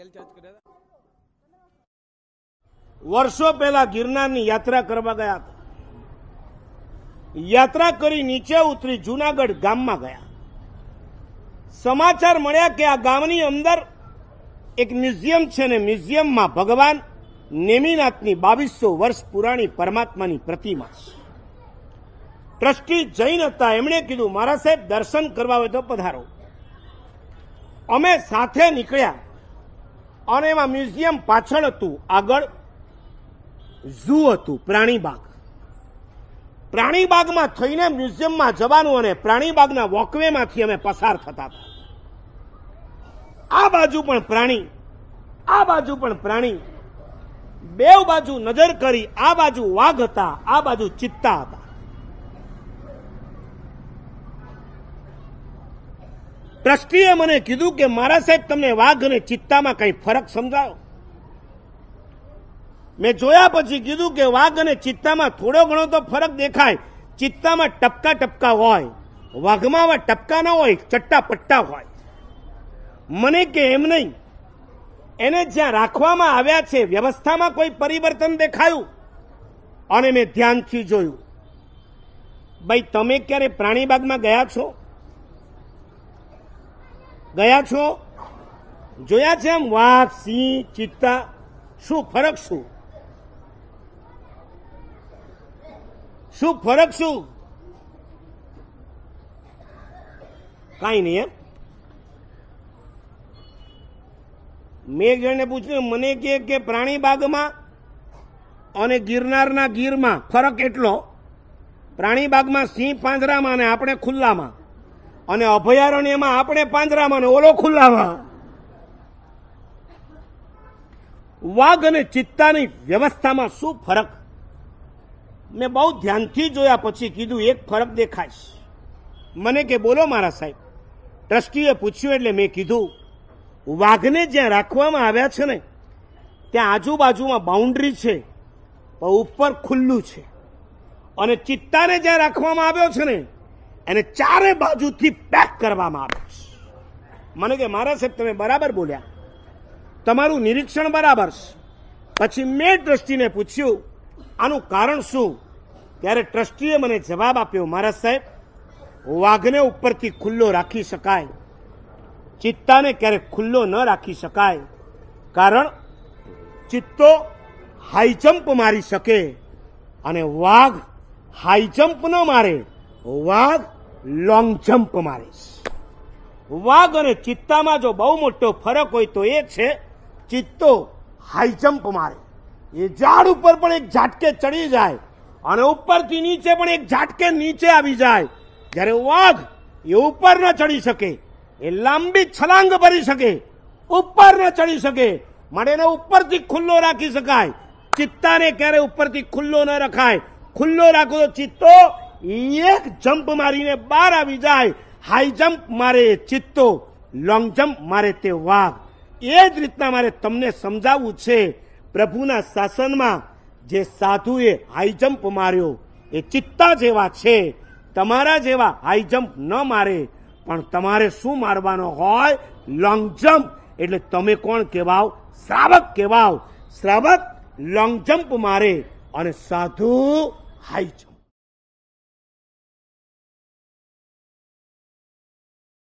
cell charge કર્યા હતા વર્ષો પહેલા ગિરનારની યાત્રા કરવા ગયા હતા યાત્રા કરી નીચે ઉતરી જુનાગઢ ગામમાં ગયા સમાચાર મળ્યા કે આ ગામની અંદર એક મ્યુઝિયમ છે ને મ્યુઝિયમમાં ભગવાન નેમિનાથની બાવીસો વર્ષ પુરાણી પરમાત્માની પ્રતિમા છે ટ્રસ્ટી જૈન હતા એમણે કીધું મારા સાહેબ દર્શન કરવા હોય તો પધારો અમે સાથે નીકળ્યા અને એમાં મ્યુઝિયમ પાછળ હતું આગળ ઝૂ હતું પ્રાણીબાગ પ્રાણીબાગમાં થઈને મ્યુઝિયમમાં જવાનું અને પ્રાણીબાગના વોકવેમાંથી અમે પસાર થતા હતા આ બાજુ પણ પ્રાણી આ બાજુ પણ પ્રાણી બે બાજુ નજર કરી આ બાજુ વાઘ હતા આ બાજુ ચિત્તા હતા ટ્રસ્ટીએ મને કીધું કે મારા સાહેબ તમને વાઘ અને ચિત્તામાં કંઈ ફરક સમજાયો મેં જોયા પછી કીધું કે વાઘ અને ચિત્તામાં થોડો ઘણો તો ફરક દેખાય ચિત્તામાં ટપકા ટપકા હોય વાઘમાં ટપકા ના હોય ચટ્ટા પટ્ટા હોય મને કે એમ નહીં એને જ્યાં રાખવામાં આવ્યા છે વ્યવસ્થામાં કોઈ પરિવર્તન દેખાયું અને મેં ધ્યાનથી જોયું ભાઈ તમે ક્યારે પ્રાણીબાગમાં ગયા છો ગયા છો જોયા છે એમ વાઘ સિંહ ચિત્તા શું ફરક શું શું ફરક શું કાંઈ નહીં એમ મેં એક પૂછ્યું મને કે કે પ્રાણી બાગમાં અને ગિરનારના ગીરમાં ફરક એટલો પ્રાણી બાગમાં સિંહ પાંજરામાં અને આપણે ખુલ્લામાં અને અભયારણ્યમાં આપણે પાંજરામાં ને ઓલો ખુલ્લામાં વાઘ અને ચિત્તાની વ્યવસ્થામાં શું ફરક મેં બહુ ધ્યાનથી જોયા પછી કીધું એક ફરક દેખાશ મને કે બોલો મારા સાહેબ ટ્રસ્ટીએ પૂછ્યું એટલે મેં કીધું વાઘને જ્યાં રાખવામાં આવ્યા છે ને ત્યાં આજુબાજુમાં બાઉન્ડ્રી છે ઉપર ખુલ્લું છે અને ચિત્તાને જ્યાં રાખવામાં આવ્યો છે ને એને ચારે બાજુથી પેક કરવામાં આવે છે મને કે મારા સાહેબ તમે બરાબર બોલ્યા તમારું નિરીક્ષણ બરાબર છે પછી મેં ટ્રસ્ટીને પૂછ્યું આનું કારણ શું ત્યારે ટ્રસ્ટીએ મને જવાબ આપ્યો મારા સાહેબ વાઘને ઉપરથી ખુલ્લો રાખી શકાય ચિત્તાને ક્યારેક ખુલ્લો ન રાખી શકાય કારણ ચિત્તો હાઈ મારી શકે અને વાઘ હાઈ ન મારે વાઘ લોંગ જમ્પ મારીશ વાઘ અને ચિત્તામાં જો બહુ મોટો ફરક હોય તો એ છે ચિત્તો હાઈ જમ્પ મારે એ ઝાડ ઉપર પણ એક ઝાટકે ચડી જાય અને ઉપરથી નીચે પણ એક ઝાટકે નીચે આવી જાય જ્યારે વાઘ એ ઉપર ન ચડી શકે એ લાંબી છલાંગ ભરી શકે ઉપર ન ચડી શકે માટે એને ઉપરથી ખુલ્લો રાખી શકાય ચિત્તાને ક્યારે ઉપરથી ખુલ્લો ન રખાય ખુલ્લો રાખો તો ચિત્તો એક જમ્પ મારીને બહાર આવી જાય હાઈ જમ્પ મારે ચિત્તો લોંગ જમ્પ મારે તે વાઘ એ જ રીતના મારે તમને સમજાવવું છે પ્રભુના શાસનમાં જે સાધુએ હાઈ જમ્પ માર્યો એ ચિત્તા જેવા છે તમારા જેવા હાઈ જમ્પ ન મારે પણ તમારે શું મારવાનો હોય લોંગ જમ્પ એટલે તમે કોણ કહેવાવ શ્રાવક કહેવાવ શ્રાવક લોંગ જમ્પ મારે અને સાધુ હાઈ જમ્પ